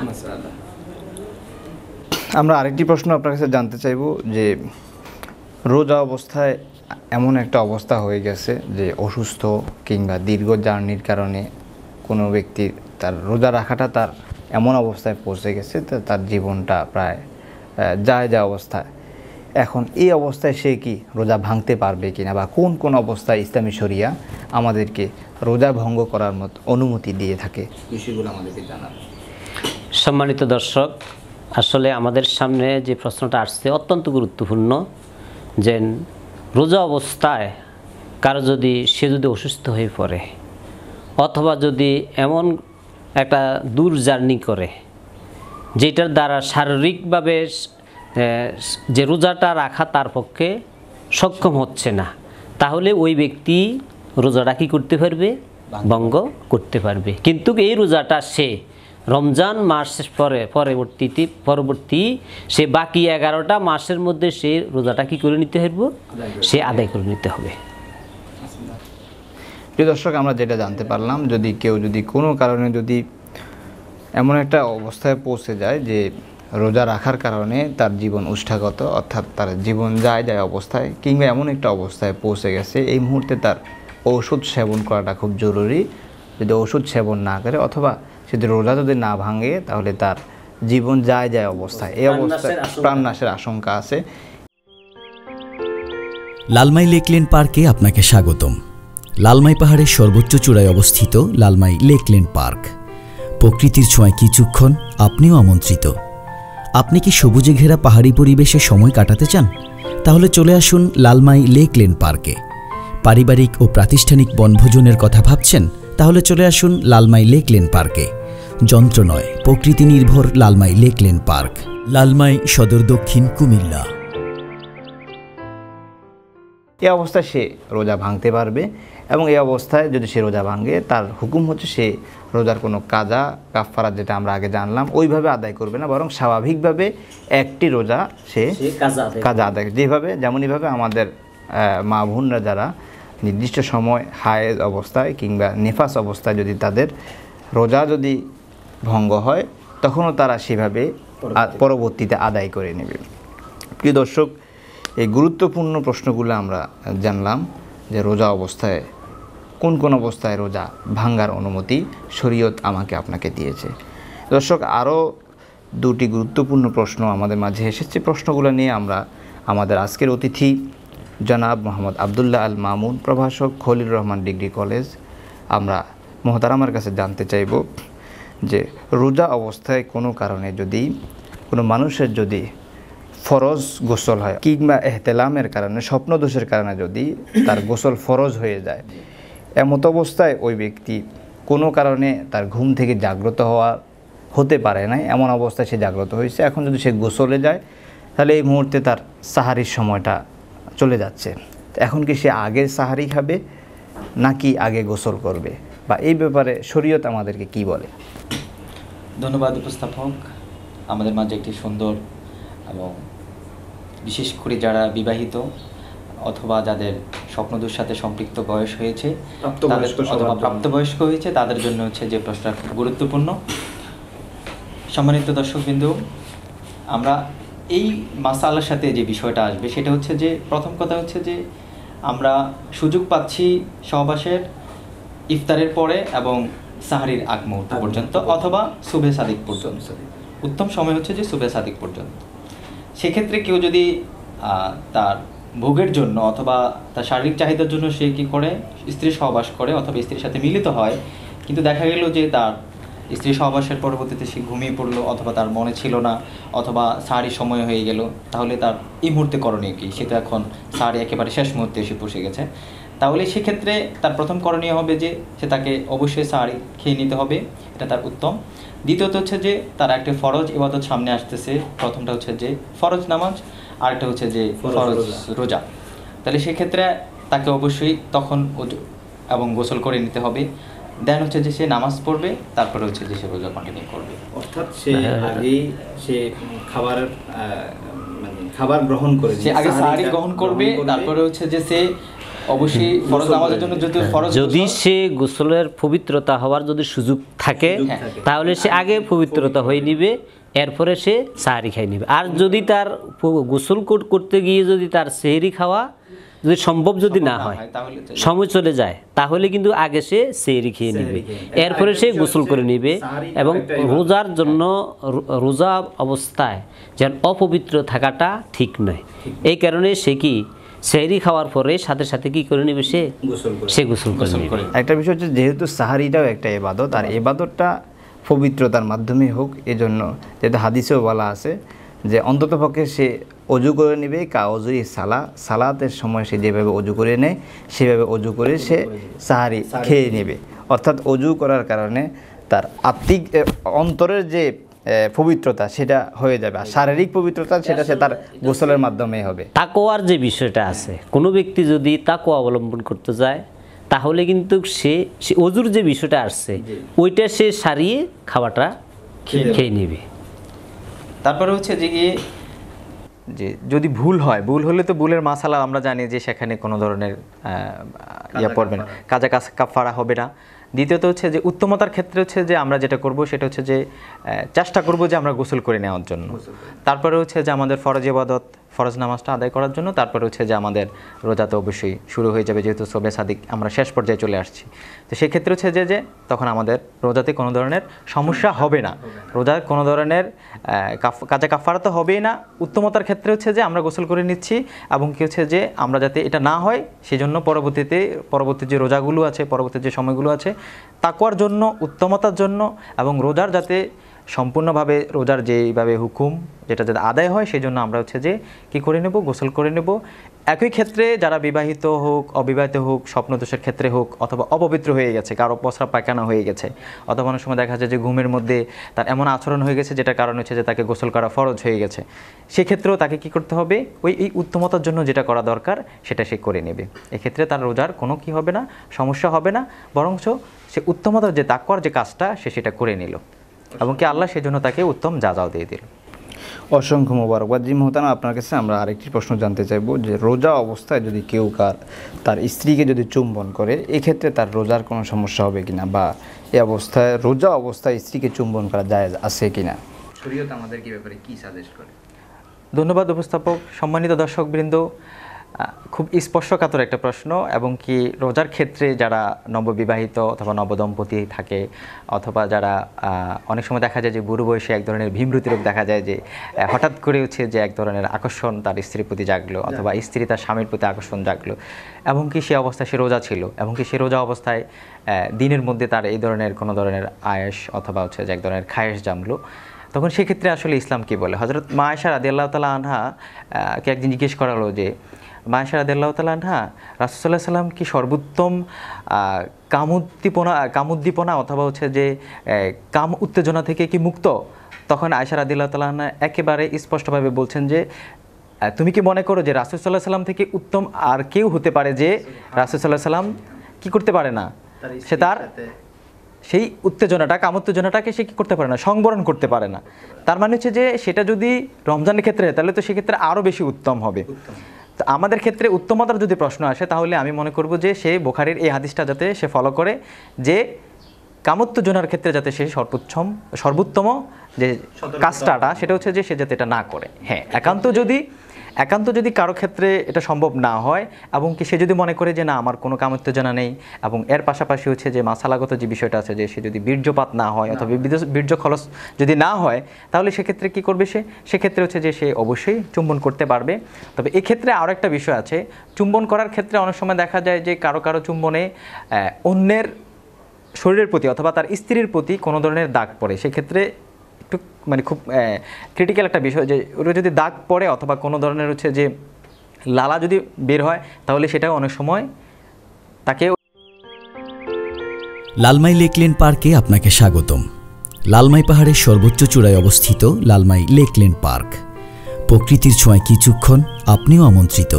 আমরা আরেকটি প্রশ্ন আপনার কাছে জানতে চাইব যে রোজা অবস্থায় এমন একটা অবস্থা হয়ে গেছে যে অসুস্থ কিংবা দীর্ঘ জার্নির কারণে কোনো ব্যক্তির তার রোজা রাখাটা তার এমন অবস্থায় পৌঁছে গেছে তার জীবনটা প্রায় যায় যা অবস্থায় এখন এই অবস্থায় সে কি রোজা ভাঙতে পারবে কিনা বা কোন কোন অবস্থায় ইসলামী শরিয়া আমাদেরকে রোজা ভঙ্গ করার মত অনুমতি দিয়ে থাকে বিষয়গুলো আমাদেরকে জানান সম্মানিত দর্শক আসলে আমাদের সামনে যে প্রশ্নটা আসছে অত্যন্ত গুরুত্বপূর্ণ যে রোজা অবস্থায় কারো যদি সে যদি অসুস্থ হয়ে পড়ে অথবা যদি এমন একটা দূর জার্নি করে যেটার দ্বারা শারীরিকভাবে যে রোজাটা রাখা তার পক্ষে সক্ষম হচ্ছে না তাহলে ওই ব্যক্তি রোজাটা কি করতে পারবে ভঙ্গ করতে পারবে কিন্তু এই রোজাটা সে রমজান মাস পরে পরবর্তীতে পরবর্তী সে বাকি এগারোটা মাসের মধ্যে সে রোজাটা কি করে নিতে পারবো সে আদায় করে নিতে হবে প্রিয় দর্শক আমরা যেটা জানতে পারলাম যদি কেউ যদি কোনো কারণে যদি এমন একটা অবস্থায় পৌঁছে যায় যে রোজা রাখার কারণে তার জীবন উষ্ঠাগত অর্থাৎ তার জীবন যায় যায় অবস্থায় কিংবা এমন একটা অবস্থায় পৌঁছে গেছে এই মুহূর্তে তার ঔষধ সেবন করাটা খুব জরুরি যদি ওষুধ সেবন না করে অথবা যদি রোজা যদি না ভাঙে তাহলে তার জীবন যায় যায় অবস্থায় এই অবস্থায় প্রাণনাশের আশঙ্কা আছে লালমাই লেকলেন পার্কে আপনাকে স্বাগতম লালমাই পাহাড়ের সর্বোচ্চ চূড়ায় অবস্থিত লালমাই লেকল্যান্ড পার্ক প্রকৃতির ছোঁয়ায় কিছুক্ষণ আপনিও আমন্ত্রিত আপনি কি সবুজে ঘেরা পাহাড়ি পরিবেশে সময় কাটাতে চান তাহলে চলে আসুন লালমাই লেকল্যান্ড পার্কে পারিবারিক ও প্রাতিষ্ঠানিক বনভোজনের কথা ভাবছেন তাহলে চলে আসুন লালমাই লেকল্যান্ড পার্কে যন্ত্র নয় প্রকৃতি নির্ভর লালমাই লেকল্যান্ড পার্ক লালমাই সদর দক্ষিণ কুমিল্লা এ অবস্থায় সে রোজা ভাঙতে পারবে এবং এই অবস্থায় যদি সে রোজা ভাঙে তার হুকুম হচ্ছে সে রোজার কোনো কাজা কাফারা যেটা আমরা আগে জানলাম ওইভাবে আদায় করবে না বরং স্বাভাবিকভাবে একটি রোজা সে কাজা আদায় যেভাবে যেমনইভাবে আমাদের মা বোনরা যারা নির্দিষ্ট সময় হায়েজ অবস্থায় কিংবা নেফাস অবস্থায় যদি তাদের রোজা যদি ভঙ্গ হয় তখনও তারা সেভাবে পরবর্তীতে আদায় করে নেবে প্রিয় দর্শক এই গুরুত্বপূর্ণ প্রশ্নগুলো আমরা জানলাম যে রোজা অবস্থায় কোন কোন অবস্থায় রোজা ভাঙ্গার অনুমতি শরীয়ত আমাকে আপনাকে দিয়েছে দর্শক আরও দুটি গুরুত্বপূর্ণ প্রশ্ন আমাদের মাঝে এসেছে প্রশ্নগুলো নিয়ে আমরা আমাদের আজকের অতিথি জনাব মোহাম্মদ আবদুল্লাহ আল মামুন প্রভাষক খলিল রহমান ডিগ্রি কলেজ আমরা মহতারামার কাছে জানতে চাইব যে রোজা অবস্থায় কোনো কারণে যদি কোনো মানুষের যদি ফরজ গোসল হয় কিংবা এহতেলামের কারণে স্বপ্নদোষের কারণে যদি তার গোসল ফরজ হয়ে যায় এমত অবস্থায় ওই ব্যক্তি কোনো কারণে তার ঘুম থেকে জাগ্রত হওয়া হতে পারে নাই এমন অবস্থায় সে জাগ্রত হয়েছে এখন যদি সে গোসলে যায় তাহলে এই মুহূর্তে তার সাহারির সময়টা চলে যাচ্ছে এখন কি সে আগে সাহারি খাবে নাকি আগে গোসল করবে বা এই ব্যাপারে শরীয়ত আমাদেরকে কি বলে ধন্যবাদ উপস্থাপক আমাদের মাঝে একটি সুন্দর এবং বিশেষ করে যারা বিবাহিত অথবা যাদের স্বপ্নদুর সাথে সম্পৃক্ত বয়স হয়েছে অথবা প্রাপ্তবয়স্ক হয়েছে তাদের জন্য হচ্ছে যে প্রশ্নটা খুব গুরুত্বপূর্ণ সম্মানিত দর্শকবৃন্দ আমরা এই মাসালার সাথে যে বিষয়টা আসবে সেটা হচ্ছে যে প্রথম কথা হচ্ছে যে আমরা সুযোগ পাচ্ছি সহবাসের ইফতারের পরে এবং সাহারির আগ মুহূর্ত পর্যন্ত অথবা শুভে সাদিক পর্যন্ত উত্তম সময় হচ্ছে যে শুভে সাদিক পর্যন্ত সেক্ষেত্রে কেউ যদি তার ভোগের জন্য অথবা তার শারীরিক চাহিদার জন্য সে কী করে স্ত্রী সহবাস করে অথবা স্ত্রীর সাথে মিলিত হয় কিন্তু দেখা গেল যে তার স্ত্রী সহবাসের পরবর্তীতে সে ঘুমিয়ে পড়লো অথবা তার মনে ছিল না অথবা সারি সময় হয়ে গেল তাহলে তার এই মুহূর্তে করণীয় কী সে তো এখন সারি একেবারে শেষ মুহূর্তে এসে পুষে গেছে তাহলে সেক্ষেত্রে তার প্রথম করণীয় হবে যে সে তাকে অবশ্যই সারি খেয়ে নিতে হবে এটা তার উত্তম দ্বিতীয়ত হচ্ছে যে তারা একটা ফরজ এবাদত সামনে আসতেছে প্রথমটা হচ্ছে যে ফরজ নামাজ আর একটা হচ্ছে যে ফরজ রোজা তাহলে সেক্ষেত্রে তাকে অবশ্যই তখন এবং গোসল করে নিতে হবে দেন হচ্ছে যে সে নামাজ পড়বে তারপরে হচ্ছে যে সে রোজা কন্টিনিউ করবে অর্থাৎ সে হ্যাঁ, হ্যাঁ, হ্যাঁ। আগেই সে খাবার মানে খাবার গ্রহণ করে সে আগে সাহারি গ্রহণ করবে তারপরে হচ্ছে যে সে অবশ্যই যদি হ্যাঁ। সে গোসলের পবিত্রতা হওয়ার যদি সুযোগ থাকে হ্যাঁ। তাহলে সে আগে পবিত্রতা হয়ে নিবে এরপরে সে সাহারি খাই নেবে আর যদি তার গোসল কোট করতে গিয়ে যদি তার সেহেরি খাওয়া যদি সম্ভব যদি না হয় সময় চলে যায় তাহলে কিন্তু আগে সে সেহরি খেয়ে নেবে এরপরে সে গোসল করে নেবে এবং রোজার জন্য রোজা অবস্থায় যেন অপবিত্র থাকাটা ঠিক নয় এই কারণে সে কি সেহরি খাওয়ার পরে সাথে সাথে কি করে নেবে সে সে গোসল করে একটা বিষয় হচ্ছে যেহেতু সাহারিটাও একটা এবাদত আর এবাদতটা পবিত্রতার মাধ্যমে হোক এজন্য যেহেতু হাদিসেও বলা আছে যে অন্তত পক্ষে সে অজু করে নেবে কা অজুই সালা সালাতের সময় সে যেভাবে অজু করে নেয় সেভাবে অজু করে সে সাহারি খেয়ে নেবে অর্থাৎ অজু করার কারণে তার আত্মিক অন্তরের যে পবিত্রতা সেটা হয়ে যাবে আর শারীরিক পবিত্রতা সেটা সে তার গোসলের মাধ্যমে হবে তাকোয়ার যে বিষয়টা আছে কোনো ব্যক্তি যদি তাকো অবলম্বন করতে যায় তাহলে কিন্তু সে অজুর যে বিষয়টা আসছে ওইটা সে সারিয়ে খাওয়াটা খেয়ে নেবে তারপরে হচ্ছে যে গিয়ে যে যদি ভুল হয় ভুল হলে তো ভুলের মাসালা আমরা জানি যে সেখানে কোনো ধরনের ইয়ে পড়বে না কাজা কাজ ফাড়া হবে না দ্বিতীয়ত হচ্ছে যে উত্তমতার ক্ষেত্রে হচ্ছে যে আমরা যেটা করব সেটা হচ্ছে যে চেষ্টা করব যে আমরা গোসল করে নেওয়ার জন্য তারপরে হচ্ছে যে আমাদের ফরজ ইবাদত ফরজ নামাজটা আদায় করার জন্য তারপর হচ্ছে যে আমাদের রোজা তো অবশ্যই শুরু হয়ে যাবে যেহেতু সোবে সাদিক আমরা শেষ পর্যায়ে চলে আসছি তো সেক্ষেত্রে হচ্ছে যে যে তখন আমাদের রোজাতে কোনো ধরনের সমস্যা হবে না রোজা কোনো ধরনের কাজে কাফারা তো হবেই না উত্তমতার ক্ষেত্রে হচ্ছে যে আমরা গোসল করে নিচ্ছি এবং কি হচ্ছে যে আমরা যাতে এটা না হয় সেজন্য পরবর্তীতে পরবর্তী যে রোজাগুলো আছে পরবর্তী যে সময়গুলো আছে তাকুয়ার জন্য উত্তমতার জন্য এবং রোজার যাতে সম্পূর্ণভাবে রোজার যেইভাবে হুকুম যেটা যাতে আদায় হয় সেই জন্য আমরা হচ্ছে যে কি করে নেব গোসল করে নেব একই ক্ষেত্রে যারা বিবাহিত হোক অবিবাহিত হোক স্বপ্নদোষের ক্ষেত্রে হোক অথবা অপবিত্র হয়ে গেছে কারো পসরা পায়খানা হয়ে গেছে অথবা অনেক সময় দেখা যায় যে ঘুমের মধ্যে তার এমন আচরণ হয়ে গেছে যেটার কারণ হচ্ছে যে তাকে গোসল করা ফরজ হয়ে গেছে সেক্ষেত্রেও তাকে কি করতে হবে ওই এই উত্তমতার জন্য যেটা করা দরকার সেটা সে করে নেবে এক্ষেত্রে তার রোজার কোনো কি হবে না সমস্যা হবে না বরঞ্চ সে উত্তমতার যে তাক যে কাজটা সে সেটা করে নিল এবং কি আল্লাহ সেজন্য তাকে উত্তম যা যাও দিয়ে দিল অসংখ্য মোবারকবাদ জি মোহতানা আপনার কাছে আমরা আরেকটি প্রশ্ন জানতে চাইব যে রোজা অবস্থায় যদি কেউ কার তার স্ত্রীকে যদি চুম্বন করে এক্ষেত্রে তার রোজার কোনো সমস্যা হবে কিনা বা এ অবস্থায় রোজা অবস্থায় স্ত্রীকে চুম্বন করা যায় আছে কিনা শরীয়ত আমাদের কি ব্যাপারে কি সাজেস্ট করে ধন্যবাদ উপস্থাপক সম্মানিত দর্শকবৃন্দ খুব স্পর্শকাতর একটা প্রশ্ন এবং কি রোজার ক্ষেত্রে যারা নববিবাহিত অথবা নবদম্পতি থাকে অথবা যারা অনেক সময় দেখা যায় যে বুড়ো বয়সে এক ধরনের ভীমরুতি রোগ দেখা যায় যে হঠাৎ করে হচ্ছে যে এক ধরনের আকর্ষণ তার স্ত্রীর প্রতি জাগলো অথবা স্ত্রী তার স্বামীর প্রতি আকর্ষণ জাগলো এবং কি সে অবস্থায় সে রোজা ছিল এবং কি সে রোজা অবস্থায় দিনের মধ্যে তার এই ধরনের কোনো ধরনের আয়েস অথবা হচ্ছে যে এক ধরনের খায়েস জামলো তখন সেক্ষেত্রে আসলে ইসলাম কি বলে হজরত মা আয়সা রাদি আল্লাহ তালা আনহা কে একদিন জিজ্ঞেস করা হলো যে মায়েশা রাদেল্লাহ তালানহা রাসুসাল্লাহ সাল্লাম কি সর্বোত্তম কামুদ্দীপনা কামুদ্দীপনা অথবা হচ্ছে যে কাম উত্তেজনা থেকে কি মুক্ত তখন আয়সা রাদিল্লাহ তালাহা একেবারে স্পষ্টভাবে বলছেন যে তুমি কি মনে করো যে রাসুসাল্লাহ সাল্লাম থেকে উত্তম আর কেউ হতে পারে যে রাসুসাল্লাহ সাল্লাম কি করতে পারে না সে তার সেই উত্তেজনাটা কাম উত্তেজনাটাকে সে কী করতে পারে না সংবরণ করতে পারে না তার মানে হচ্ছে যে সেটা যদি রমজানের ক্ষেত্রে তাহলে তো সেক্ষেত্রে আরও বেশি উত্তম হবে তো আমাদের ক্ষেত্রে উত্তমতার যদি প্রশ্ন আসে তাহলে আমি মনে করব যে সে বোখারির এই হাদিসটা যাতে সে ফলো করে যে কামত্ব জোনার ক্ষেত্রে যাতে সে সর্বোচ্চম সর্বোত্তম যে কাজটাটা সেটা হচ্ছে যে সে যাতে এটা না করে হ্যাঁ একান্ত যদি একান্ত যদি কারো ক্ষেত্রে এটা সম্ভব না হয় এবং কি সে যদি মনে করে যে না আমার কোনো কামোত্তেজনা নেই এবং এর পাশাপাশি হচ্ছে যে মাসালাগত যে বিষয়টা আছে যে সে যদি বীর্যপাত না হয় অথবা বীর্য খরচ যদি না হয় তাহলে সেক্ষেত্রে কি করবে সে সেক্ষেত্রে হচ্ছে যে সে অবশ্যই চুম্বন করতে পারবে তবে এক্ষেত্রে আরও একটা বিষয় আছে চুম্বন করার ক্ষেত্রে অনেক সময় দেখা যায় যে কারো কারো চুম্বনে অন্যের শরীরের প্রতি অথবা তার স্ত্রীর প্রতি কোনো ধরনের দাগ পড়ে সেক্ষেত্রে একটু মানে খুব ক্রিটিক্যাল একটা বিষয় যে ওটা যদি দাগ পড়ে অথবা কোনো ধরনের হচ্ছে যে লালা যদি বের হয় তাহলে সেটাও অনেক সময় তাকে লালমাই লেকলেন পার্কে আপনাকে স্বাগতম লালমাই পাহাড়ের সর্বোচ্চ চূড়ায় অবস্থিত লালমাই লেকলেন পার্ক প্রকৃতির ছোঁয়ায় কিছুক্ষণ আপনিও আমন্ত্রিত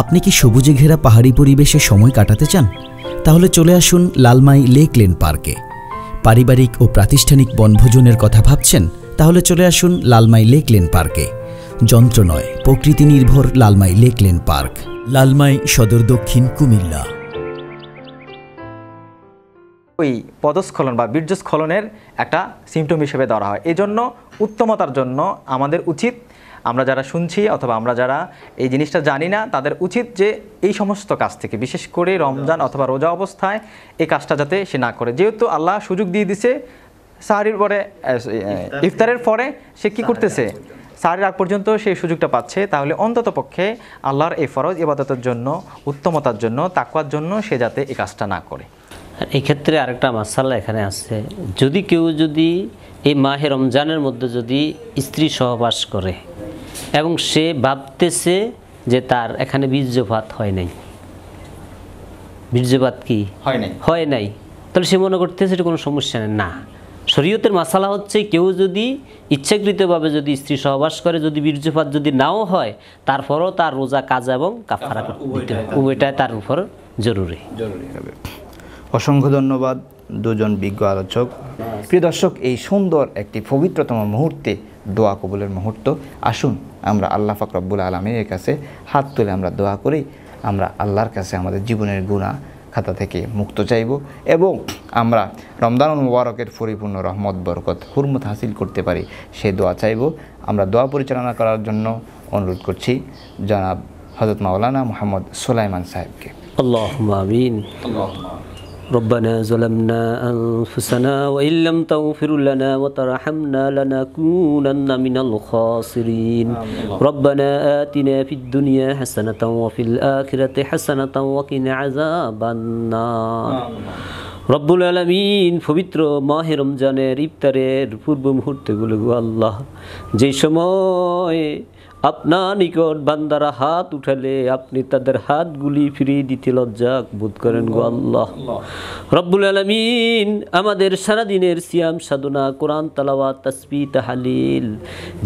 আপনি কি সবুজে ঘেরা পাহাড়ি পরিবেশে সময় কাটাতে চান তাহলে চলে আসুন লালমাই লেকলেন পার্কে পারিবারিক ও প্রাতিষ্ঠানিক বনভোজনের কথা ভাবছেন তাহলে চলে আসুন লালমাই লেকলেন পার্কে যন্ত্র নয় প্রকৃতি নির্ভর লালমাই লেকলেন পার্ক লালমাই সদর দক্ষিণ কুমিল্লা ওই পদস্খলন বা বীর্যস্খলনের একটা সিমটম হিসেবে ধরা হয় এজন্য উত্তমতার জন্য আমাদের উচিত আমরা যারা শুনছি অথবা আমরা যারা এই জিনিসটা জানি না তাদের উচিত যে এই সমস্ত কাজ থেকে বিশেষ করে রমজান অথবা রোজা অবস্থায় এই কাজটা যাতে সে না করে যেহেতু আল্লাহ সুযোগ দিয়ে দিছে সাহারির পরে ইফতারের পরে সে কি করতেছে সাহারির আগ পর্যন্ত সেই সুযোগটা পাচ্ছে তাহলে অন্তত পক্ষে আল্লাহর এই ফরজ ইবাদতের জন্য উত্তমতার জন্য তাকুয়ার জন্য সে যাতে এই কাজটা না করে এই ক্ষেত্রে আরেকটা মাসাল্লা এখানে আছে যদি কেউ যদি এই মাহে রমজানের মধ্যে যদি স্ত্রী সহবাস করে এবং সে ভাবতেছে যে তার এখানে বীর্যপাত হয় নাই বীর্যপাত কি হয় নাই হয় নাই তাহলে সে মনে করতেছে এটা কোনো সমস্যা নেই না শরীয়তের মশালা হচ্ছে কেউ যদি ইচ্ছাকৃতভাবে যদি স্ত্রী সহবাস করে যদি বীর্যপাত যদি নাও হয় তারপরও তার রোজা কাজ এবং কাফারা করতে হবে উভয়টাই তার উপর জরুরি অসংখ্য ধন্যবাদ দুজন বিজ্ঞ আলোচক প্রিয় দর্শক এই সুন্দর একটি পবিত্রতম মুহূর্তে দোয়া কবুলের মুহূর্ত আসুন আমরা আল্লাহ ফাকরাবুল আলমের কাছে হাত তুলে আমরা দোয়া করি আমরা আল্লাহর কাছে আমাদের জীবনের গুণা খাতা থেকে মুক্ত চাইব এবং আমরা রমদানুল মুবারকের পরিপূর্ণ রহমত বরকত হুরমত হাসিল করতে পারি সে দোয়া চাইব আমরা দোয়া পরিচালনা করার জন্য অনুরোধ করছি জনাব হজরত মাওলানা মোহাম্মদ সোলাইমান সাহেবকে আল্লাহ আল্লাহ ربنا ظلمنا أنفسنا وإن لم تغفر لنا وترحمنا لنكونن من الخاسرين ربنا آتنا في الدنيا حسنة وفي الآخرة حسنة وقنا عذاب النار রব্বুল আলমিন পবিত্র মাহে রমজানের ইফতারের পূর্ব মুহূর্তগুলো আল্লাহ যে সময় আপনার নিকট বান্দারা হাত উঠালে আপনি তাদের হাতগুলি ফিরিয়ে দিতে লজ্জা বোধ করেন গো আল্লাহ রব্বুল আলমিন আমাদের সারাদিনের সিয়াম সাধনা কোরআন তালাওয়া তসবি তাহালিল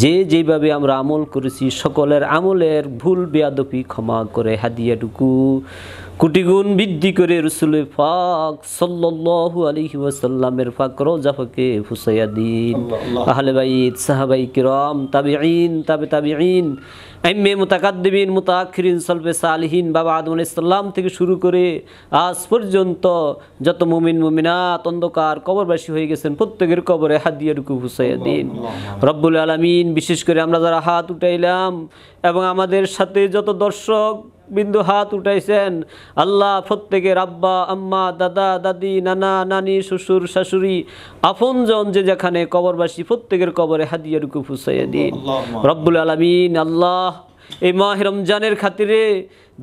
যে যেভাবে আমরা আমল করেছি সকলের আমলের ভুল বেয়াদপি ক্ষমা করে হাদিয়াটুকু কুটিগুণ বৃদ্ধি করে রসুল ফাক সল্লু আলী ওয়াসাল্লামের ফাক রোজাফাকে ফুসাইয়া দিন আহলে বাইদ সাহাবাই কিরম তাবি আইন তাবে তাবি আইন এমএ মোতাকাদ্দিবিন মোতাক্ষরিন সলফে সালহীন বাবা আদমুল ইসলাম থেকে শুরু করে আজ পর্যন্ত যত মুমিন মুমিনাত অন্ধকার কবরবাসী হয়ে গেছেন প্রত্যেকের কবরে হাত দিয়ে রুকু ফুসাইয়া দিন রব্বুল আলমিন বিশেষ করে আমরা যারা হাত উঠাইলাম এবং আমাদের সাথে যত দর্শক বিন্দু হাত উঠাইছেন আল্লাহ প্রত্যেকে আব্বা আম্মা দাদা দাদি নানা নানি শ্বশুর শাশুড়ি জন যে যেখানে কবরবাসী প্রত্যেকের কবরে হাদিয়ার কুফুসাইয়া দিন রব্বুল আলমিন আল্লাহ এই মাহ রমজানের খাতিরে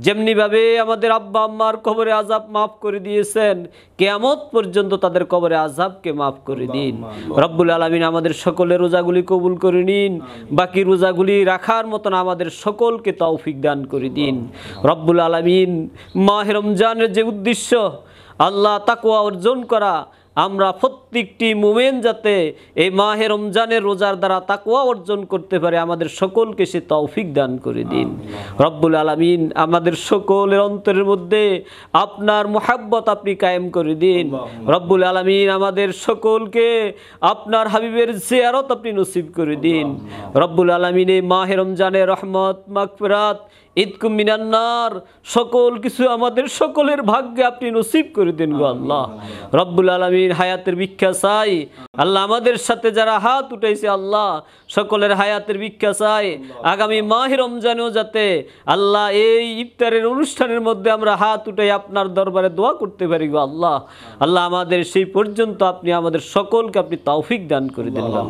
যেমনিভাবে আমাদের আব্বা আম্মার কবরে আজাব মাফ করে দিয়েছেন কেয়ামত পর্যন্ত তাদের কবরে আজাবকে মাফ করে দিন রব্বুল আলমিন আমাদের সকলের রোজাগুলি কবুল করে নিন বাকি রোজাগুলি রাখার মতন আমাদের সকলকে তৌফিক দান করে দিন রব্বুল আলমিন মাহ রমজানের যে উদ্দেশ্য আল্লাহ তাকুয়া অর্জন করা আমরা প্রত্যেকটি মুমেন যাতে এই মাহের রমজানের রোজার দ্বারা তাকুয়া অর্জন করতে পারে আমাদের সকলকে সে তৌফিক দান করে দিন রব্বুল আলমিন আমাদের সকলের অন্তরের মধ্যে আপনার মোহাব্বত আপনি কায়েম করে দিন রব্বুল আলমিন আমাদের সকলকে আপনার হাবিবের জেয়ারত আপনি নসিব করে দিন রব্বুল আলমিন এই মাহের রমজানের রহমত মাকফিরাত ইদকুম মিনান্নার সকল কিছু আমাদের সকলের ভাগ্যে আপনি নসিব করে দিন গো আল্লাহ রব্বুল আলমীর হায়াতের ভিক্ষা চাই আল্লাহ আমাদের সাথে যারা হাত উঠাইছে আল্লাহ সকলের হায়াতের ভিক্ষা চাই আগামী মাহে রমজানেও যাতে আল্লাহ এই ইফতারের অনুষ্ঠানের মধ্যে আমরা হাত উঠাই আপনার দরবারে দোয়া করতে পারি গো আল্লাহ আল্লাহ আমাদের সেই পর্যন্ত আপনি আমাদের সকলকে আপনি তৌফিক দান করে দিন আল্লাহ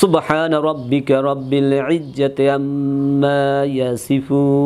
সুবহান রব্বিকা রব্বিল ইজ্জাতি আম্মা ইয়াসিফুন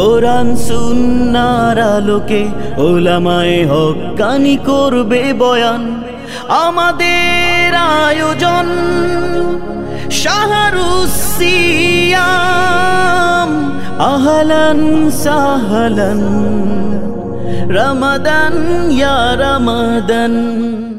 কোরআন সুন্নার আলোকে ওলামায় হকানি করবে বয়ান আমাদের আয়োজন শাহরুসিয়াম আহলান সাহলান রমাদান ইয়া রমাদান